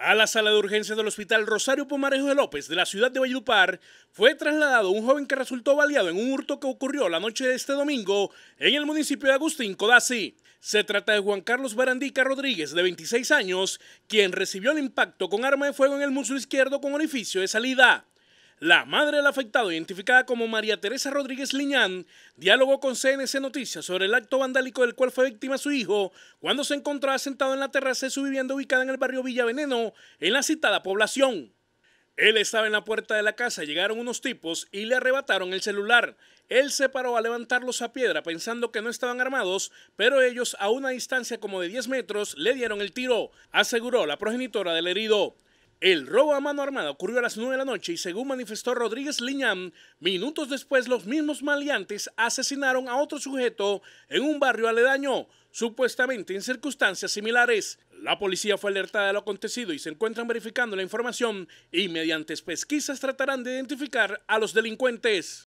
A la sala de urgencias del Hospital Rosario Pomarejo de López de la ciudad de Valledupar fue trasladado un joven que resultó baleado en un hurto que ocurrió la noche de este domingo en el municipio de Agustín Codazzi. Se trata de Juan Carlos Barandica Rodríguez, de 26 años, quien recibió el impacto con arma de fuego en el muslo izquierdo con orificio de salida. La madre del afectado, identificada como María Teresa Rodríguez Liñán, dialogó con CNC Noticias sobre el acto vandálico del cual fue víctima su hijo cuando se encontraba sentado en la terraza de su vivienda ubicada en el barrio Villa Veneno, en la citada población. Él estaba en la puerta de la casa, llegaron unos tipos y le arrebataron el celular. Él se paró a levantarlos a piedra pensando que no estaban armados, pero ellos a una distancia como de 10 metros le dieron el tiro, aseguró la progenitora del herido. El robo a mano armada ocurrió a las 9 de la noche y según manifestó Rodríguez Liñán, minutos después los mismos maleantes asesinaron a otro sujeto en un barrio aledaño, supuestamente en circunstancias similares. La policía fue alertada de lo acontecido y se encuentran verificando la información y mediante pesquisas tratarán de identificar a los delincuentes.